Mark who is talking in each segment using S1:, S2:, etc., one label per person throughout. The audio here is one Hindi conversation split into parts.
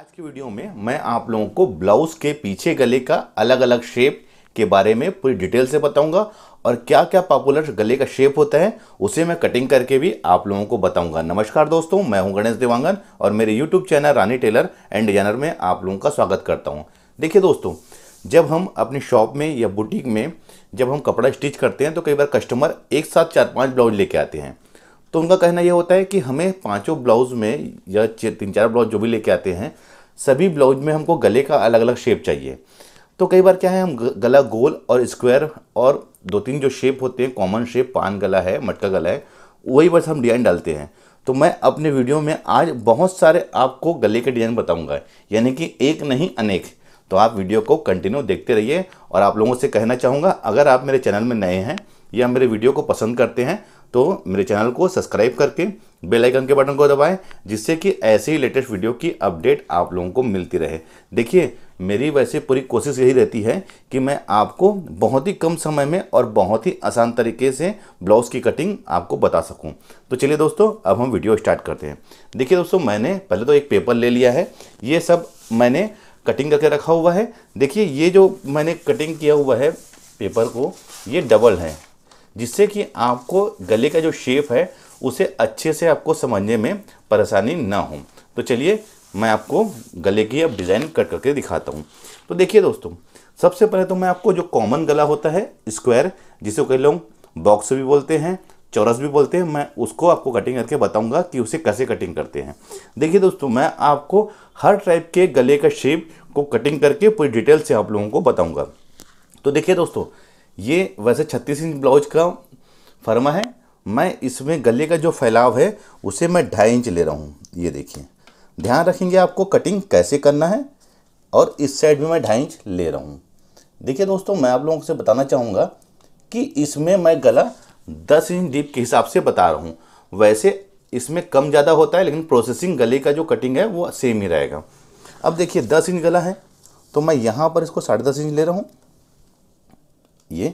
S1: आज की वीडियो में मैं आप लोगों को ब्लाउज के पीछे गले का अलग अलग शेप के बारे में पूरी डिटेल से बताऊंगा और क्या क्या पॉपुलर गले का शेप होता है उसे मैं कटिंग करके भी आप लोगों को बताऊंगा नमस्कार दोस्तों मैं हूं गणेश देवांगन और मेरे YouTube channel Rani Tailor and Designer में आप लोगों का स्वागत करता हूं देखिए दोस्तों जब हम अपनी शॉप में या बुटीक में जब हम कपड़ा स्टिच करते हैं तो कई बार कस्टमर एक साथ चार पाँच ब्लाउज लेके आते हैं तो उनका कहना यह होता है कि हमें पांचों ब्लाउज़ में या तीन चार ब्लाउज जो भी लेके आते हैं सभी ब्लाउज में हमको गले का अलग अलग शेप चाहिए तो कई बार क्या है हम गला गोल और स्क्वायर और दो तीन जो शेप होते हैं कॉमन शेप पान गला है मटका गला है वही बस हम डिज़ाइन डालते हैं तो मैं अपने वीडियो में आज बहुत सारे आपको गले के डिज़ाइन बताऊंगा यानी कि एक नहीं अनेक तो आप वीडियो को कंटिन्यू देखते रहिए और आप लोगों से कहना चाहूँगा अगर आप मेरे चैनल में नए हैं या मेरे वीडियो को पसंद करते हैं तो मेरे चैनल को सब्सक्राइब करके बेल आइकन के बटन को दबाएं जिससे कि ऐसे ही लेटेस्ट वीडियो की अपडेट आप लोगों को मिलती रहे देखिए मेरी वैसे पूरी कोशिश यही रहती है कि मैं आपको बहुत ही कम समय में और बहुत ही आसान तरीके से ब्लाउज़ की कटिंग आपको बता सकूं तो चलिए दोस्तों अब हम वीडियो स्टार्ट करते हैं देखिए दोस्तों मैंने पहले तो एक पेपर ले लिया है ये सब मैंने कटिंग करके रखा हुआ है देखिए ये जो मैंने कटिंग किया हुआ है पेपर को ये डबल है जिससे कि आपको गले का जो शेप है उसे अच्छे से आपको समझने में परेशानी ना हो तो चलिए मैं आपको गले की अब डिज़ाइन कट करके दिखाता हूँ तो देखिए दोस्तों सबसे पहले तो मैं आपको जो कॉमन गला होता है स्क्वायर जिसे कह लोग बॉक्स भी बोलते हैं चौरस भी बोलते हैं मैं उसको आपको कटिंग करके बताऊंगा कि उसे कैसे कटिंग करते हैं देखिए दोस्तों मैं आपको हर टाइप के गले का शेप को कटिंग करके पूरी डिटेल से आप लोगों को बताऊंगा तो देखिए दोस्तों ये वैसे छत्तीस इंच ब्लाउज का फर्मा है मैं इसमें गले का जो फैलाव है उसे मैं ढाई इंच ले रहा हूँ ये देखिए ध्यान रखेंगे आपको कटिंग कैसे करना है और इस साइड भी मैं ढाई इंच ले रहा हूँ देखिए दोस्तों मैं आप लोगों से बताना चाहूँगा कि इसमें मैं गला दस इंच डीप के हिसाब से बता रहा हूँ वैसे इसमें कम ज़्यादा होता है लेकिन प्रोसेसिंग गले का जो कटिंग है वो सेम ही रहेगा अब देखिए दस इंच गला है तो मैं यहाँ पर इसको साढ़े दस इंच ले रहा हूँ ये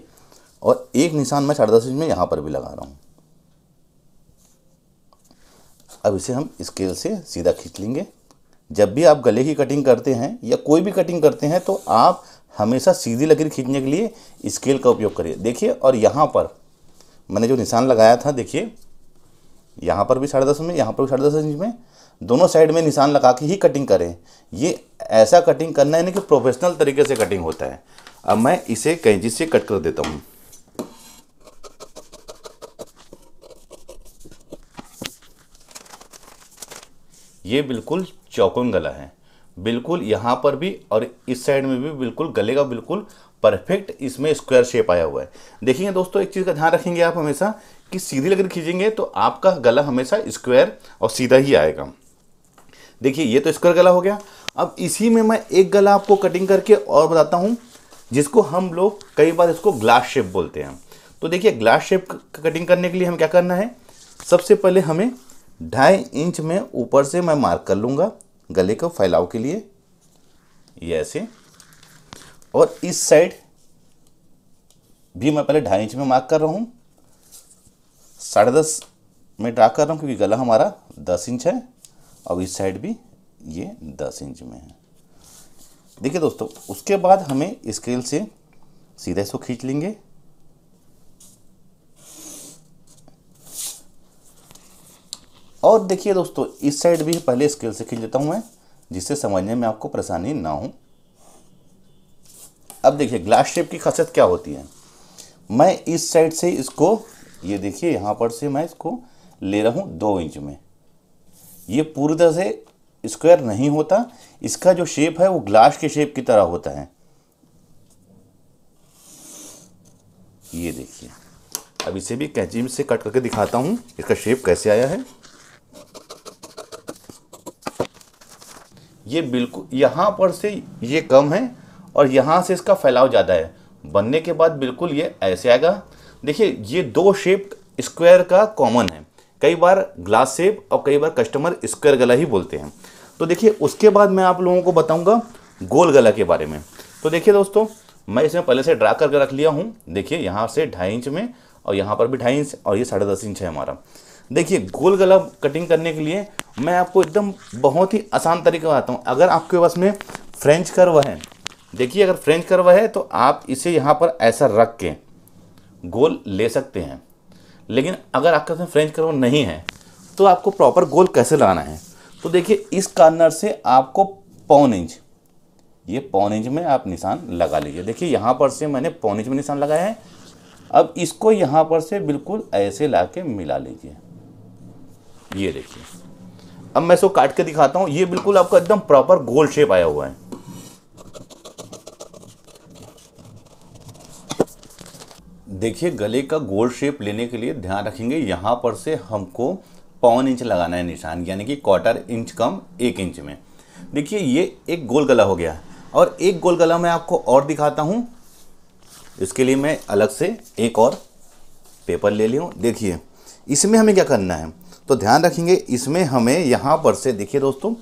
S1: और एक निशान मैं साढ़े दस इंच में यहाँ पर भी लगा रहा हूँ अब इसे हम स्केल से सीधा खींच लेंगे जब भी आप गले की कटिंग करते हैं या कोई भी कटिंग करते हैं तो आप हमेशा सीधी लकीर खींचने के लिए स्केल का उपयोग करिए देखिए और यहाँ पर मैंने जो निशान लगाया था देखिए यहाँ पर भी साढ़े दस में यहाँ पर भी साढ़े दस इंच में दोनों साइड में निशान लगा के ही कटिंग करें ये ऐसा कटिंग करना है ना कि प्रोफेशनल तरीके से कटिंग होता है अब मैं इसे कैंची से कट कर देता हूँ ये बिल्कुल चौकोन गला है बिल्कुल यहाँ पर भी और इस साइड में भी बिल्कुल गले का बिल्कुल परफेक्ट इसमें स्क्वायर शेप आया हुआ है देखिए दोस्तों एक चीज़ का ध्यान रखेंगे आप हमेशा कि सीधी लकड़ी खींचेंगे तो आपका गला हमेशा स्क्वायर और सीधा ही आएगा देखिए ये तो स्क्वायर गला हो गया अब इसी में मैं एक गला आपको कटिंग करके और बताता हूँ जिसको हम लोग कई बार इसको ग्लास शेप बोलते हैं तो देखिए ग्लास शेप कटिंग करने के लिए हम क्या करना है सबसे पहले हमें ढाई इंच में ऊपर से मैं मार्क कर लूँगा गले को फैलाव के लिए ये ऐसे और इस साइड भी मैं पहले ढाई इंच में मार्क कर रहा हूँ साढ़े दस में ड्रा कर रहा हूँ क्योंकि गला हमारा दस इंच है और इस साइड भी ये दस इंच में है देखिए दोस्तों उसके बाद हमें स्केल से सीधा इसको खींच लेंगे और देखिए दोस्तों इस साइड भी पहले स्केल से खींच लेता हूं मैं जिससे समझने में आपको परेशानी ना हो अब देखिए ग्लास शेप की खासियत क्या होती है मैं इस साइड से इसको ये देखिए यहां पर से मैं इसको ले रहा हूं दो इंच में ये पूरी तरह से स्क्वायर नहीं होता इसका जो शेप है वो ग्लास के शेप की तरह होता है ये देखिए अब इसे भी कैची से कट करके दिखाता हूं इसका शेप कैसे आया है ये बिल्कुल यहां पर से ये कम है और यहां से इसका फैलाव ज़्यादा है बनने के बाद बिल्कुल ये ऐसे आएगा देखिए ये दो शेप स्क्वायर का कॉमन है कई बार ग्लास शेप और कई बार कस्टमर स्क्वायर गला ही बोलते हैं तो देखिए उसके बाद मैं आप लोगों को बताऊँगा गोल गला के बारे में तो देखिए दोस्तों मैं इसमें पहले से ड्रा करके रख लिया हूँ देखिए यहाँ से ढाई इंच में और यहाँ पर भी ढाई इंच और ये साढ़े दस इंच है हमारा देखिए गोल गला कटिंग करने के लिए मैं आपको एकदम बहुत ही आसान तरीका बताता हूँ अगर आपके पास में फ्रेंच करवा है देखिए अगर फ्रेंच करवा है तो आप इसे यहाँ पर ऐसा रख के गोल ले सकते हैं लेकिन अगर आपके पास में फ्रेंच करवा नहीं है तो आपको प्रॉपर गोल कैसे लगाना है तो देखिए इस कार्नर से आपको पौन इंच ये पौन इंच में आप निशान लगा लीजिए देखिए यहाँ पर से मैंने पौन इंच में निशान लगाया है अब इसको यहाँ पर से बिल्कुल ऐसे ला के मिला लीजिए ये देखिए अब मैं इसको काट के दिखाता हूँ ये बिल्कुल आपका एकदम प्रॉपर गोल शेप आया हुआ है देखिए गले का गोल शेप लेने के लिए ध्यान रखेंगे यहाँ पर से हमको पौन इंच लगाना है निशान यानी कि क्वार्टर इंच कम एक इंच में देखिए ये एक गोल गला हो गया और एक गोल गला मैं आपको और दिखाता हूँ इसके लिए मैं अलग से एक और पेपर ले लिया देखिए इसमें हमें क्या करना है तो ध्यान रखेंगे इसमें हमें यहाँ पर से देखिए दोस्तों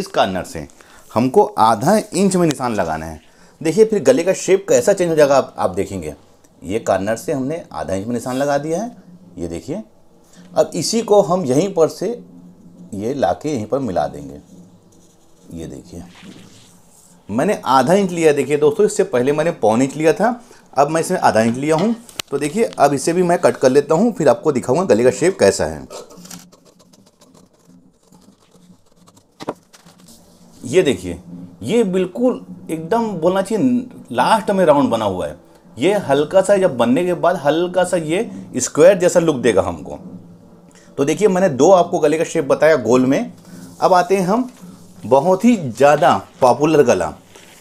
S1: इस कार्नर से हमको आधा इंच में निशान लगाना है देखिए फिर गले का शेप कैसा चेंज हो जाएगा आप, आप देखेंगे ये कार्नर से हमने आधा इंच में निशान लगा दिया है ये देखिए अब इसी को हम यहीं पर से ये ला के यहीं पर मिला देंगे ये देखिए मैंने आधा इंच लिया देखिए दोस्तों इससे पहले मैंने पौन इंच लिया था अब मैं इसमें आधा इंच लिया हूँ तो देखिए अब इसे भी मैं कट कर लेता हूँ फिर आपको दिखाऊंगा गले का शेप कैसा है ये देखिए ये बिल्कुल एकदम बोलना चाहिए लास्ट में राउंड बना हुआ है ये हल्का सा जब बनने के बाद हल्का सा ये स्क्वायर जैसा लुक देगा हमको तो देखिए मैंने दो आपको गले का शेप बताया गोल में अब आते हैं हम बहुत ही ज़्यादा पॉपुलर गला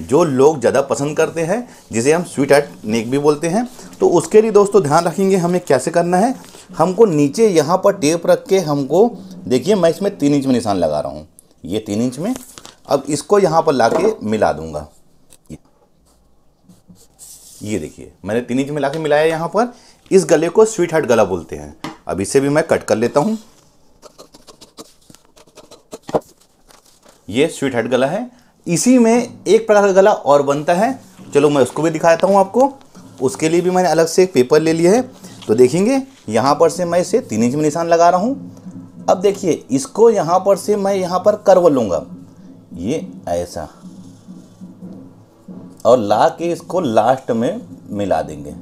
S1: जो लोग ज़्यादा पसंद करते हैं जिसे हम स्वीट हार्ट नेक भी बोलते हैं तो उसके लिए दोस्तों ध्यान रखेंगे हमें कैसे करना है हमको नीचे यहाँ पर टेप रख के हमको देखिए मैं इसमें तीन इंच में निशान लगा रहा हूँ ये तीन इंच में अब इसको यहाँ पर ला के मिला दूँगा ये देखिए मैंने तीन इंच मिला के मिलाया यहाँ पर इस गले को स्वीट हार्ट गला बोलते हैं अब इसे भी मैं कट कर लेता हूँ ये स्वीट हार्ट गला है इसी में एक प्रकार का गला और बनता है चलो मैं उसको भी दिखाता हूँ आपको उसके लिए भी मैंने अलग से एक पेपर ले लिया है तो देखेंगे यहाँ पर से मैं इसे तीन इंच में निशान लगा रहा हूँ अब देखिए इसको यहाँ पर से मैं यहाँ पर करवा लूँगा ये ऐसा और ला के इसको लास्ट में मिला देंगे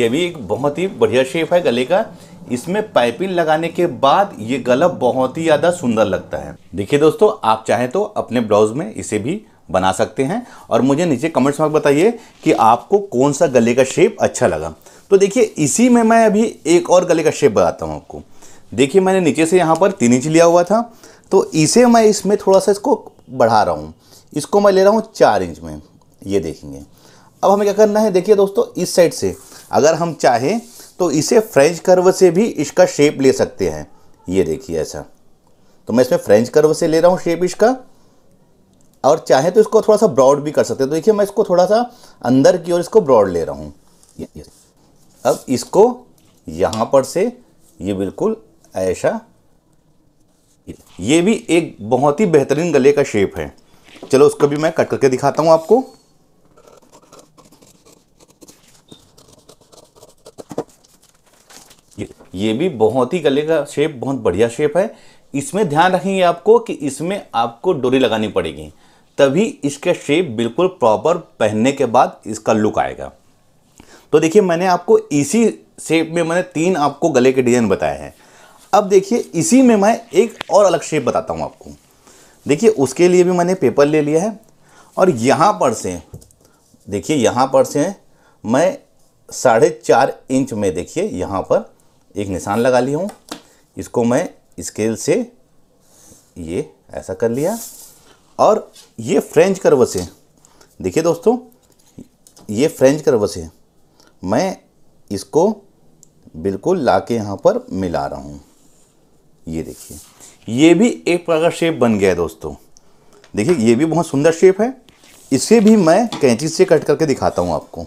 S1: ये भी एक बहुत ही बढ़िया शेप है गले का इसमें पाइपिंग लगाने के बाद ये गला बहुत ही ज़्यादा सुंदर लगता है देखिए दोस्तों आप चाहें तो अपने ब्लाउज में इसे भी बना सकते हैं और मुझे नीचे कमेंट्स में बताइए कि आपको कौन सा गले का शेप अच्छा लगा तो देखिए इसी में मैं अभी एक और गले का शेप बताता हूँ आपको देखिए मैंने नीचे से यहाँ पर तीन इंच लिया हुआ था तो इसे मैं इसमें थोड़ा सा इसको बढ़ा रहा हूँ इसको मैं ले रहा हूँ चार इंच में ये देखेंगे अब हमें क्या करना है देखिए दोस्तों इस साइड से अगर हम चाहें तो इसे फ्रेंच कर्व से भी इसका शेप ले सकते हैं ये देखिए ऐसा तो मैं इसमें फ्रेंच कर्व से ले रहा हूँ शेप इसका और चाहे तो इसको थोड़ा सा ब्रॉड भी कर सकते हैं तो देखिए मैं इसको थोड़ा सा अंदर की ओर इसको ब्रॉड ले रहा हूँ अब इसको यहाँ पर से ये बिल्कुल ऐशा ये भी एक बहुत ही बेहतरीन गले का शेप है चलो उसको भी मैं कट करके दिखाता हूँ आपको ये भी बहुत ही गले का शेप बहुत बढ़िया शेप है इसमें ध्यान रखेंगे आपको कि इसमें आपको डोरी लगानी पड़ेगी तभी इसका शेप बिल्कुल प्रॉपर पहनने के बाद इसका लुक आएगा तो देखिए मैंने आपको इसी शेप में मैंने तीन आपको गले के डिज़ाइन बताए हैं अब देखिए इसी में मैं एक और अलग शेप बताता हूँ आपको देखिए उसके लिए भी मैंने पेपर ले लिया है और यहाँ पर से देखिए यहाँ पर से मैं साढ़े चार इंच में देखिए यहाँ पर एक निशान लगा लिया हूँ इसको मैं स्केल से ये ऐसा कर लिया और ये फ्रेंच कर्व से देखिए दोस्तों ये फ्रेंच कर्व से मैं इसको बिल्कुल ला के यहाँ पर मिला रहा हूँ ये देखिए ये भी एक प्रकार शेप बन गया है दोस्तों देखिए ये भी बहुत सुंदर शेप है इसे भी मैं कैंची से कट करके दिखाता हूँ आपको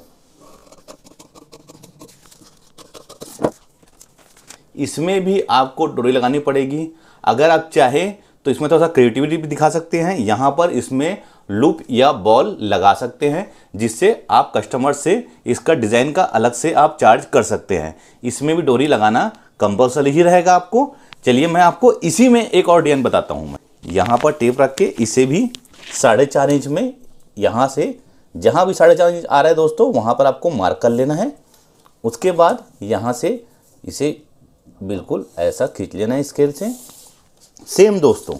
S1: इसमें भी आपको डोरी लगानी पड़ेगी अगर आप चाहें तो इसमें थोड़ा सा क्रिएटिविटी भी दिखा सकते हैं यहाँ पर इसमें लूप या बॉल लगा सकते हैं जिससे आप कस्टमर से इसका डिज़ाइन का अलग से आप चार्ज कर सकते हैं इसमें भी डोरी लगाना कंपलसरी ही रहेगा आपको चलिए मैं आपको इसी में एक और डिजाइन बताता हूँ मैं यहाँ पर टेप रख के इसे भी साढ़े चार इंच में यहाँ से जहाँ भी साढ़े चार इंच आ रहा है दोस्तों वहाँ पर आपको मार्क कर लेना है उसके बाद यहाँ से इसे बिल्कुल ऐसा खींच लेना है स्केल से सेम दोस्तों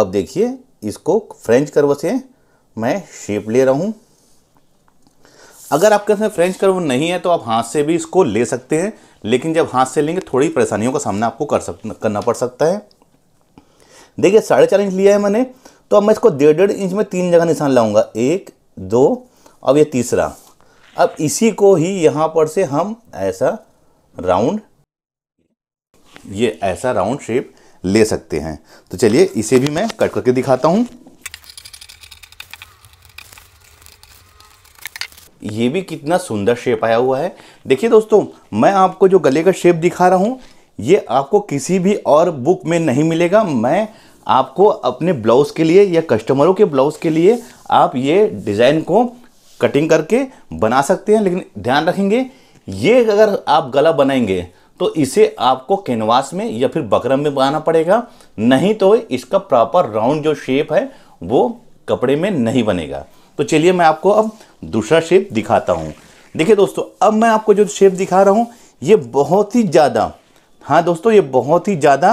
S1: अब देखिए इसको फ्रेंच कर्व से मैं शेप ले रहा हूँ अगर आपके पास फ्रेंच कर्व नहीं है तो आप हाथ से भी इसको ले सकते हैं लेकिन जब हाथ से लेंगे थोड़ी परेशानियों का सामना आपको कर सक करना पड़ सकता है देखिए साढ़े चार इंच लिया है मैंने तो अब मैं इसको डेढ़ डेढ़ इंच में तीन जगह निशान लाऊंगा एक दो अब ये तीसरा अब इसी को ही यहाँ पर से हम ऐसा राउंड ये ऐसा राउंड शेप ले सकते हैं तो चलिए इसे भी मैं कट करके दिखाता हूँ ये भी कितना सुंदर शेप आया हुआ है देखिए दोस्तों मैं आपको जो गले का शेप दिखा रहा हूँ ये आपको किसी भी और बुक में नहीं मिलेगा मैं आपको अपने ब्लाउज़ के लिए या कस्टमरों के ब्लाउज़ के लिए आप ये डिज़ाइन को कटिंग करके बना सकते हैं लेकिन ध्यान रखेंगे ये अगर आप गला बनाएंगे तो इसे आपको कैनवास में या फिर बकरम में बनाना पड़ेगा नहीं तो इसका प्रॉपर राउंड जो शेप है वो कपड़े में नहीं बनेगा तो चलिए मैं आपको अब दूसरा शेप दिखाता हूँ देखिए दोस्तों अब मैं आपको जो शेप दिखा रहा हूँ ये बहुत ही ज़्यादा हाँ दोस्तों ये बहुत ही ज़्यादा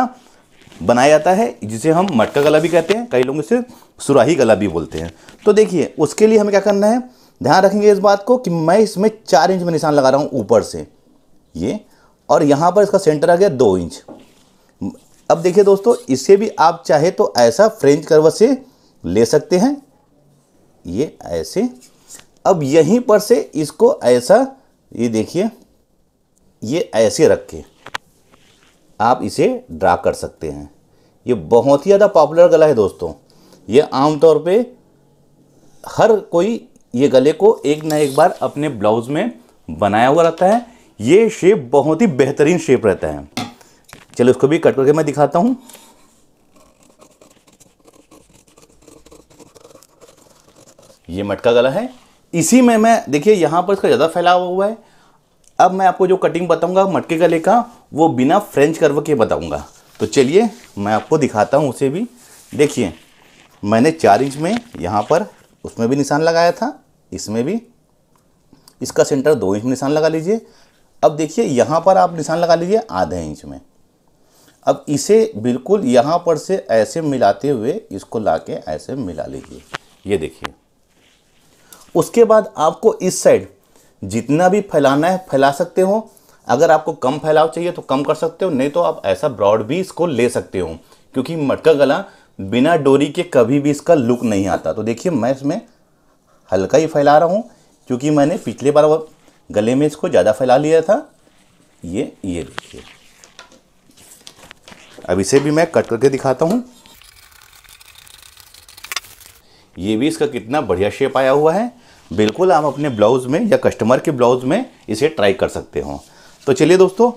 S1: बनाया जाता है जिसे हम मटका गला भी कहते हैं कई लोग इसे सुराही गला भी बोलते हैं तो देखिए उसके लिए हमें क्या करना है ध्यान रखेंगे इस बात को कि मैं इसमें चार इंच में निशान लगा रहा हूँ ऊपर से ये और यहाँ पर इसका सेंटर आ गया दो इंच अब देखिए दोस्तों इसे भी आप चाहे तो ऐसा फ्रेंच कर्व से ले सकते हैं ये ऐसे अब यहीं पर से इसको ऐसा ये देखिए ये ऐसे रख के आप इसे ड्रा कर सकते हैं ये बहुत ही ज़्यादा पॉपुलर गला है दोस्तों ये आमतौर पे हर कोई ये गले को एक ना एक बार अपने ब्लाउज़ में बनाया हुआ रहता है ये शेप बहुत ही बेहतरीन शेप रहता है चलो इसको भी कट करके मैं दिखाता हूँ ये मटका गला है इसी में मैं देखिए यहाँ पर इसका ज़्यादा फैला हुआ है अब मैं आपको जो कटिंग बताऊँगा मटके गले का वो बिना फ्रेंच कर्व के बताऊँगा तो चलिए मैं आपको दिखाता हूँ उसे भी देखिए मैंने चार इंच में यहाँ पर उसमें भी निशान लगाया था इसमें भी इसका सेंटर दो इंच में निशान लगा लीजिए अब देखिए यहाँ पर आप निशान लगा लीजिए आधे इंच में अब इसे बिल्कुल यहाँ पर से ऐसे मिलाते हुए इसको लाके ऐसे मिला लीजिए ये देखिए उसके बाद आपको इस साइड जितना भी फैलाना है फैला सकते हो अगर आपको कम फैलाव चाहिए तो कम कर सकते हो नहीं तो आप ऐसा ब्रॉड भी इसको ले सकते हो क्योंकि मटका गला बिना डोरी के कभी भी इसका लुक नहीं आता तो देखिए मैं इसमें हल्का ही फैला रहा हूँ क्योंकि मैंने पिछले बार गले में इसको ज़्यादा फैला लिया था ये ये देखिए अब इसे भी मैं कट करके दिखाता हूँ ये भी इसका कितना बढ़िया शेप आया हुआ है बिल्कुल आप अपने ब्लाउज़ में या कस्टमर के ब्लाउज़ में इसे ट्राई कर सकते हो तो चलिए दोस्तों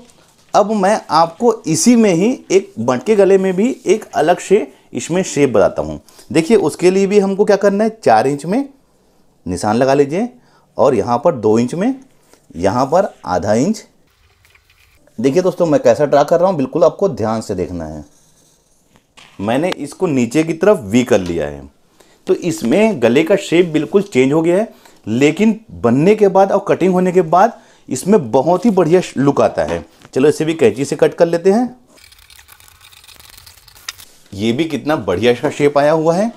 S1: अब मैं आपको इसी में ही एक बटके गले में भी एक अलग से इसमें शेप बताता हूँ देखिए उसके लिए भी हमको क्या करना है चार इंच में निशान लगा लीजिए और यहाँ पर दो इंच में यहाँ पर आधा इंच देखिए दोस्तों मैं कैसा ड्रा कर रहा हूँ बिल्कुल आपको ध्यान से देखना है मैंने इसको नीचे की तरफ वी कर लिया है तो इसमें गले का शेप बिल्कुल चेंज हो गया है लेकिन बनने के बाद और कटिंग होने के बाद इसमें बहुत ही बढ़िया लुक आता है चलो इसे भी कैंची से कट कर लेते हैं ये भी कितना बढ़िया सा शेप आया हुआ है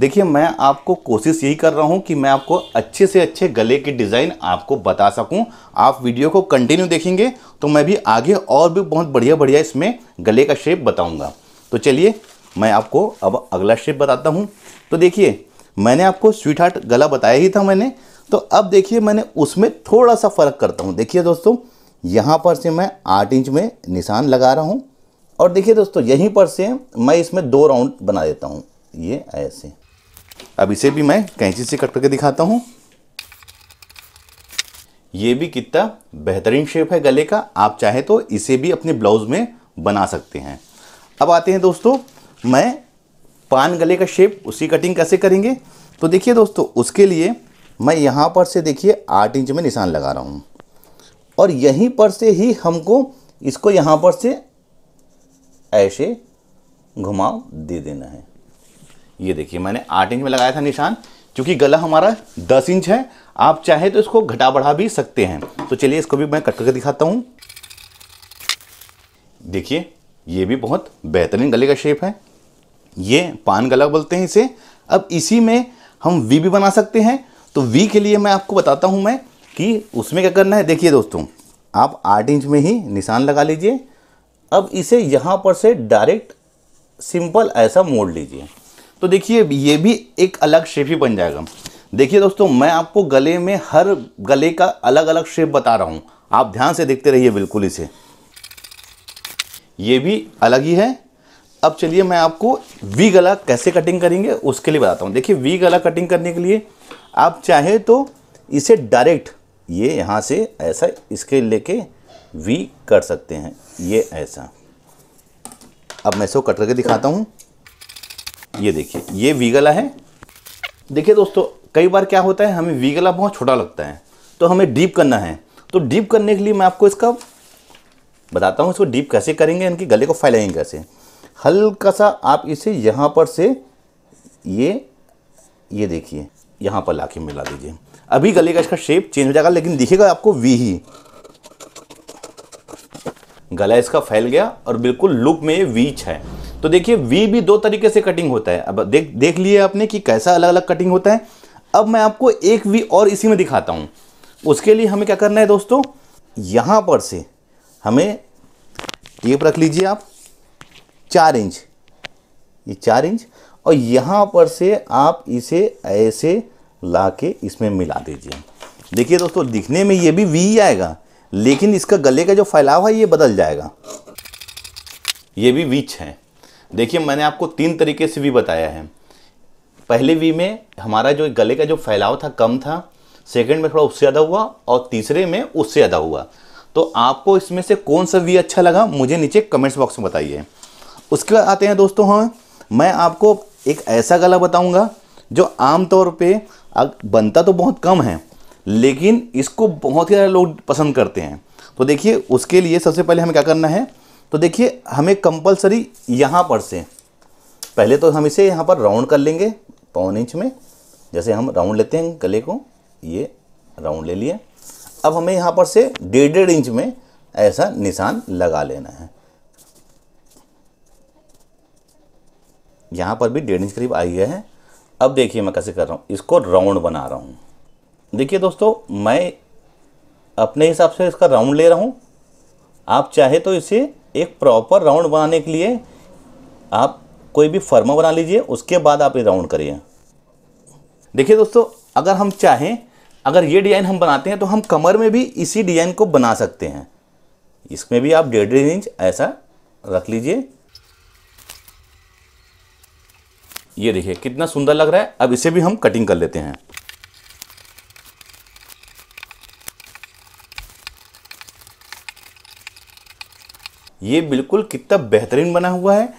S1: देखिए मैं आपको कोशिश यही कर रहा हूँ कि मैं आपको अच्छे से अच्छे गले की डिज़ाइन आपको बता सकूँ आप वीडियो को कंटिन्यू देखेंगे तो मैं भी आगे और भी बहुत बढ़िया बढ़िया इसमें गले का शेप बताऊँगा तो चलिए मैं आपको अब अगला शेप बताता हूँ तो देखिए मैंने आपको स्वीट हार्ट गला बताया ही था मैंने तो अब देखिए मैंने उसमें थोड़ा सा फ़र्क करता हूँ देखिए दोस्तों यहाँ पर से मैं आठ इंच में निशान लगा रहा हूँ और देखिए दोस्तों यहीं पर से मैं इसमें दो राउंड बना देता हूँ ये ऐसे अब इसे भी मैं कैंची से कट करके दिखाता हूँ ये भी कितना बेहतरीन शेप है गले का आप चाहे तो इसे भी अपने ब्लाउज़ में बना सकते हैं अब आते हैं दोस्तों मैं पान गले का शेप उसकी कटिंग कैसे करेंगे तो देखिए दोस्तों उसके लिए मैं यहाँ पर से देखिए आठ इंच में निशान लगा रहा हूँ और यहीं पर से ही हमको इसको यहाँ पर से ऐसे घुमाव दे देना है ये देखिए मैंने आठ इंच में लगाया था निशान क्योंकि गला हमारा दस इंच है आप चाहे तो इसको घटा बढ़ा भी सकते हैं तो चलिए इसको भी मैं कट करके दिखाता हूँ देखिए ये भी बहुत बेहतरीन गले का शेप है ये पान गला बोलते हैं इसे अब इसी में हम वी भी बना सकते हैं तो वी के लिए मैं आपको बताता हूँ मैं कि उसमें क्या करना है देखिए दोस्तों आप आठ इंच में ही निशान लगा लीजिए अब इसे यहाँ पर से डायरेक्ट सिंपल ऐसा मोड़ लीजिए तो देखिए ये भी एक अलग शेप ही बन जाएगा देखिए दोस्तों मैं आपको गले में हर गले का अलग अलग शेप बता रहा हूँ आप ध्यान से देखते रहिए बिल्कुल इसे ये भी अलग ही है अब चलिए मैं आपको वी गला कैसे कटिंग करेंगे उसके लिए बताता हूँ देखिए वी गला कटिंग करने के लिए आप चाहे तो इसे डायरेक्ट ये यहाँ से ऐसा इसके लेके वी कर सकते हैं ये ऐसा अब मैं इसको कट करके दिखाता हूँ ये देखिए ये वी गला है देखिए दोस्तों कई बार क्या होता है हमें वी गला बहुत छोटा लगता है तो हमें डीप करना है तो डीप करने के लिए मैं आपको इसका बताता हूँ इसको डीप कैसे करेंगे इनके गले को फैलाएंगे कैसे हल्का सा आप इसे यहाँ पर से ये ये देखिए यहाँ पर लाके मिला दीजिए अभी गले का इसका शेप चेंज हो जाएगा लेकिन दिखेगा आपको वी ही गला इसका फैल गया और बिल्कुल लुक में वीच है तो देखिए वी भी दो तरीके से कटिंग होता है अब देख देख लिए आपने कि कैसा अलग अलग कटिंग होता है अब मैं आपको एक वी और इसी में दिखाता हूँ उसके लिए हमें क्या करना है दोस्तों यहाँ पर से हमें टेप रख लीजिए आप चार इंच ये चार इंच और यहाँ पर से आप इसे ऐसे ला के इसमें मिला दीजिए देखिए दोस्तों दिखने में ये भी वी आएगा लेकिन इसका गले का जो फैलाव है ये बदल जाएगा ये भी विच है देखिए मैंने आपको तीन तरीके से भी बताया है पहले वी में हमारा जो गले का जो फैलाव था कम था सेकंड में थोड़ा उससे ज़्यादा हुआ और तीसरे में उससे ज़्यादा हुआ तो आपको इसमें से कौन सा वी अच्छा लगा मुझे नीचे कमेंट्स बॉक्स में बताइए उसके बाद आते हैं दोस्तों हम हाँ, मैं आपको एक ऐसा गला बताऊंगा जो आमतौर पे बनता तो बहुत कम है लेकिन इसको बहुत ही लोग पसंद करते हैं तो देखिए उसके लिए सबसे पहले हमें क्या करना है तो देखिए हमें कंपलसरी यहाँ पर से पहले तो हम इसे यहाँ पर राउंड कर लेंगे पौन इंच में जैसे हम राउंड लेते हैं गले को ये राउंड ले लिए अब हमें यहाँ पर से डेढ़ डेढ़ इंच में ऐसा निशान लगा लेना है यहाँ पर भी डेढ़ इंच करीब आई है अब देखिए मैं कैसे कर रहा हूँ इसको राउंड बना रहा हूँ देखिए दोस्तों मैं अपने हिसाब से इसका राउंड ले रहा हूँ आप चाहे तो इसे एक प्रॉपर राउंड बनाने के लिए आप कोई भी फर्मा बना लीजिए उसके बाद आप ये राउंड करिए देखिए दोस्तों अगर हम चाहें अगर ये डिज़ाइन हम बनाते हैं तो हम कमर में भी इसी डिज़ाइन को बना सकते हैं इसमें भी आप डेढ़ डेढ़ इंच ऐसा रख लीजिए ये देखिए कितना सुंदर लग रहा है अब इसे भी हम कटिंग कर लेते हैं ये बिल्कुल कितना बेहतरीन बना हुआ है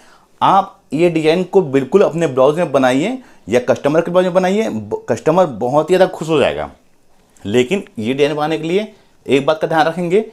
S1: आप ये डिज़ाइन को बिल्कुल अपने ब्लाउज में बनाइए या कस्टमर के ब्लाउज में बनाइए कस्टमर बहुत ही ज़्यादा खुश हो जाएगा लेकिन ये डिज़ाइन बनाने के लिए एक बात का ध्यान रखेंगे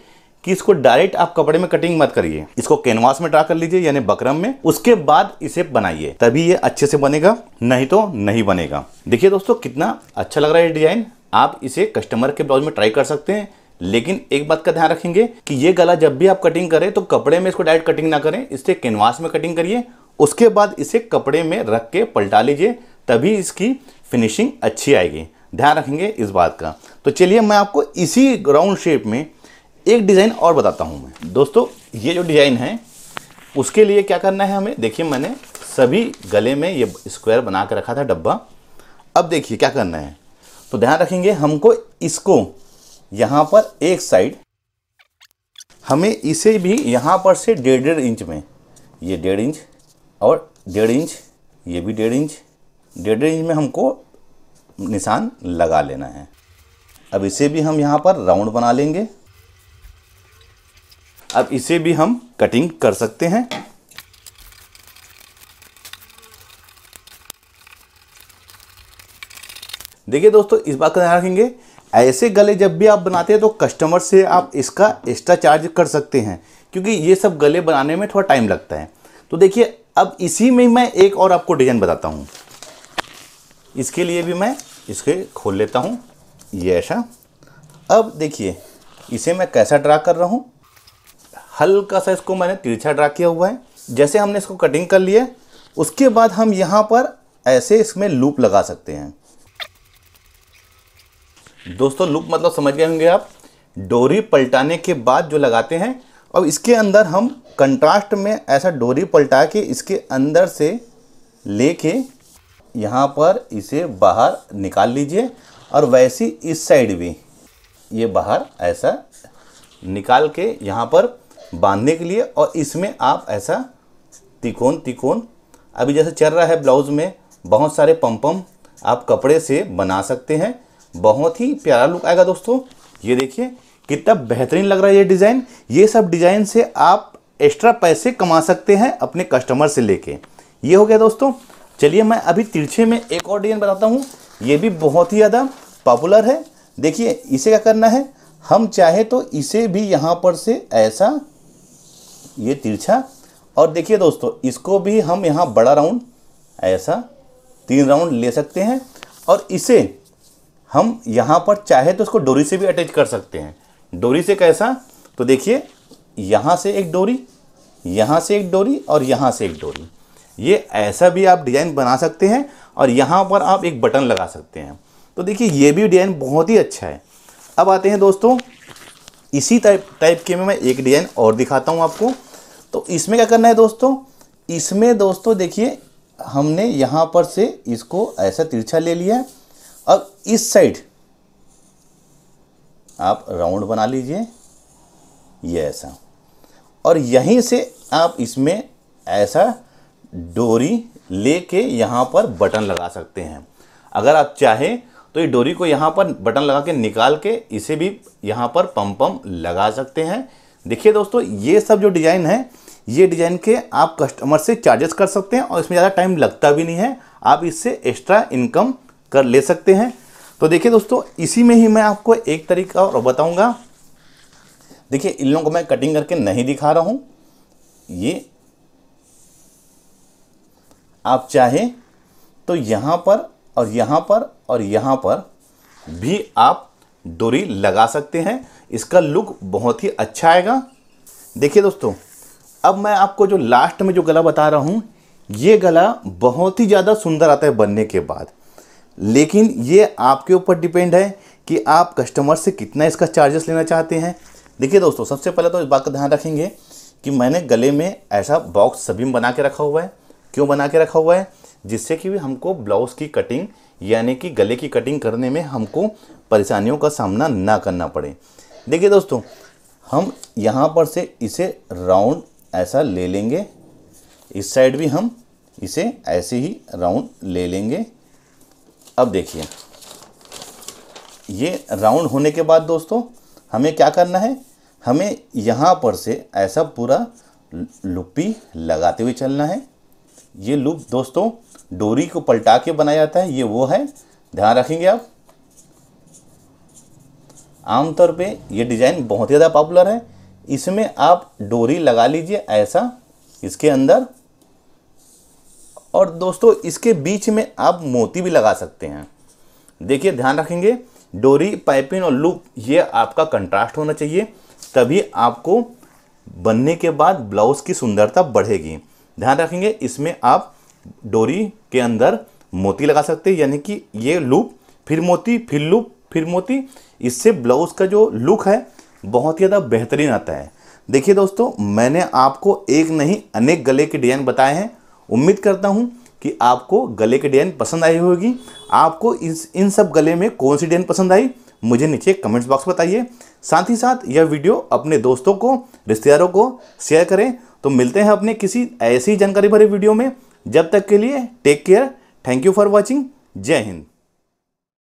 S1: कि इसको डायरेक्ट आप कपड़े में कटिंग मत करिए इसको कैनवास में ड्रा कर लीजिए यानी बकरम में उसके बाद इसे बनाइए तभी ये अच्छे से बनेगा नहीं तो नहीं बनेगा देखिए दोस्तों कितना अच्छा लग रहा है डिजाइन आप इसे कस्टमर के ब्लाउज में ट्राई कर सकते हैं लेकिन एक बात का ध्यान रखेंगे कि ये गला जब भी आप कटिंग करें तो कपड़े में इसको डायरेक्ट कटिंग ना करें इससे कैनवास में कटिंग करिए उसके बाद इसे कपड़े में रख के पलटा लीजिए तभी इसकी फिनिशिंग अच्छी आएगी ध्यान रखेंगे इस बात का तो चलिए मैं आपको इसी राउंड शेप में एक डिज़ाइन और बताता हूँ मैं दोस्तों ये जो डिज़ाइन है उसके लिए क्या करना है हमें देखिए मैंने सभी गले में ये स्क्वायर बना कर रखा था डब्बा अब देखिए क्या करना है तो ध्यान रखेंगे हमको इसको यहाँ पर एक साइड हमें इसे भी यहाँ पर से डेढ़ डेढ़ इंच में ये डेढ़ इंच और डेढ़ इंच ये भी डेढ़ इंच डेढ़ डेढ़ इंच में हमको निशान लगा लेना है अब इसे भी हम यहाँ पर राउंड बना लेंगे अब इसे भी हम कटिंग कर सकते हैं देखिए दोस्तों इस बात का ध्यान रखेंगे ऐसे गले जब भी आप बनाते हैं तो कस्टमर से आप इसका एक्स्ट्रा चार्ज कर सकते हैं क्योंकि ये सब गले बनाने में थोड़ा टाइम लगता है तो देखिए अब इसी में मैं एक और आपको डिज़ाइन बताता हूँ इसके लिए भी मैं इसके खोल लेता हूँ ये ऐसा अब देखिए इसे मैं कैसा ड्रा कर रहा हूँ हल्का सा इसको मैंने तिरछा ड्रा किया हुआ है जैसे हमने इसको कटिंग कर लिया उसके बाद हम यहाँ पर ऐसे इसमें लूप लगा सकते हैं दोस्तों लूप मतलब समझ गए होंगे आप डोरी पलटाने के बाद जो लगाते हैं अब इसके अंदर हम कंट्रास्ट में ऐसा डोरी पलटा के इसके अंदर से लेके यहाँ पर इसे बाहर निकाल लीजिए और वैसी इस साइड भी ये बाहर ऐसा निकाल के यहाँ पर बांधने के लिए और इसमें आप ऐसा तिकोन तिकोन अभी जैसे चल रहा है ब्लाउज में बहुत सारे पम्पम आप कपड़े से बना सकते हैं बहुत ही प्यारा लुक आएगा दोस्तों ये देखिए कितना बेहतरीन लग रहा है ये डिज़ाइन ये सब डिज़ाइन से आप एक्स्ट्रा पैसे कमा सकते हैं अपने कस्टमर से लेके ये हो गया दोस्तों चलिए मैं अभी तिरछे में एक और डिज़ाइन बताता हूँ ये भी बहुत ही ज़्यादा पॉपुलर है देखिए इसे क्या करना है हम चाहे तो इसे भी यहाँ पर से ऐसा ये तिरछा और देखिए दोस्तों इसको भी हम यहाँ बड़ा राउंड ऐसा तीन राउंड ले सकते हैं और इसे हम यहाँ पर चाहे तो इसको डोरी से भी अटैच कर सकते हैं डोरी से कैसा तो देखिए यहाँ से एक डोरी यहाँ से एक डोरी और यहाँ से एक डोरी ये ऐसा भी आप डिज़ाइन बना सकते हैं और यहाँ पर आप एक बटन लगा सकते हैं तो देखिए ये भी डिज़ाइन बहुत ही अच्छा है अब आते हैं दोस्तों इसी टाइप टाइप के में मैं एक डिज़ाइन और दिखाता हूँ आपको तो इसमें क्या करना है दोस्तों इसमें दोस्तों देखिए हमने यहाँ पर से इसको ऐसा तिरछा ले लिया अब इस साइड आप राउंड बना लीजिए ये ऐसा और यहीं से आप इसमें ऐसा डोरी ले के यहाँ पर बटन लगा सकते हैं अगर आप चाहें तो ये डोरी को यहाँ पर बटन लगा के निकाल के इसे भी यहाँ पर पम लगा सकते हैं देखिए दोस्तों ये सब जो डिज़ाइन है ये डिज़ाइन के आप कस्टमर से चार्जेस कर सकते हैं और इसमें ज़्यादा टाइम लगता भी नहीं है आप इससे एक्स्ट्रा इनकम कर ले सकते हैं तो देखिए दोस्तों इसी में ही मैं आपको एक तरीका और बताऊँगा देखिए इन लोगों को मैं कटिंग करके नहीं दिखा रहा हूँ ये आप चाहे तो यहाँ पर और यहाँ पर और यहाँ पर भी आप डोरी लगा सकते हैं इसका लुक बहुत ही अच्छा आएगा देखिए दोस्तों अब मैं आपको जो लास्ट में जो गला बता रहा हूँ ये गला बहुत ही ज़्यादा सुंदर आता है बनने के बाद लेकिन ये आपके ऊपर डिपेंड है कि आप कस्टमर से कितना इसका चार्जेस लेना चाहते हैं देखिए दोस्तों सबसे पहले तो इस बात का ध्यान रखेंगे कि मैंने गले में ऐसा बॉक्स सभी में बना के रखा हुआ है क्यों बना के रखा हुआ है जिससे कि हमको ब्लाउज़ की कटिंग यानी कि गले की कटिंग करने में हमको परेशानियों का सामना ना करना पड़े देखिए दोस्तों हम यहाँ पर से इसे राउंड ऐसा ले लेंगे इस साइड भी हम इसे ऐसे ही राउंड ले लेंगे अब देखिए ये राउंड होने के बाद दोस्तों हमें क्या करना है हमें यहाँ पर से ऐसा पूरा लुप्पी लगाते हुए चलना है ये लूप दोस्तों डोरी को पलटा के बनाया जाता है ये वो है ध्यान रखेंगे आप आमतौर पे ये डिज़ाइन बहुत ज़्यादा पॉपुलर है इसमें आप डोरी लगा लीजिए ऐसा इसके अंदर और दोस्तों इसके बीच में आप मोती भी लगा सकते हैं देखिए ध्यान रखेंगे डोरी पाइपिंग और लूप ये आपका कंट्रास्ट होना चाहिए तभी आपको बनने के बाद ब्लाउज़ की सुंदरता बढ़ेगी ध्यान रखेंगे इसमें आप डोरी के अंदर मोती लगा सकते हैं यानी कि ये लूप फिर मोती फिर लूप फिर मोती इससे ब्लाउज़ का जो लुक है बहुत ही ज़्यादा बेहतरीन आता है देखिए दोस्तों मैंने आपको एक नहीं अनेक गले के डिज़ाइन बताए हैं उम्मीद करता हूँ कि आपको गले के डिज़ाइन पसंद आई होगी आपको इस इन सब गले में कौन सी डिज़ाइन पसंद आई मुझे नीचे कमेंट्स बॉक्स बताइए साथ ही साथ यह वीडियो अपने दोस्तों को रिश्तेदारों को शेयर करें तो मिलते हैं अपने किसी ऐसी जानकारी भरी वीडियो में जब तक के लिए take care thank you for watching Jai Hind